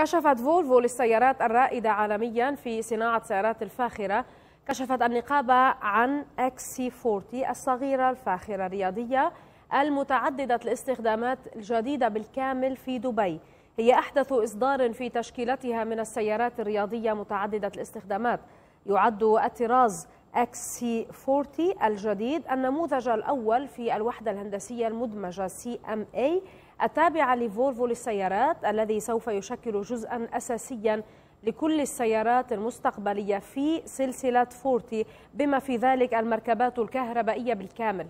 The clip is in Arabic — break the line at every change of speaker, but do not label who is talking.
كشفت فولفو للسيارات الرائدة عالميا في صناعة سيارات الفاخرة كشفت النقابة عن xc 40 الصغيرة الفاخرة الرياضية المتعددة الاستخدامات الجديدة بالكامل في دبي هي أحدث إصدار في تشكيلتها من السيارات الرياضية متعددة الاستخدامات يعد الطراز xc 40 الجديد النموذج الأول في الوحدة الهندسية المدمجة CMA التابعة لفولفو للسيارات الذي سوف يشكل جزءا أساسيا لكل السيارات المستقبلية في سلسلة فورتي بما في ذلك المركبات الكهربائية بالكامل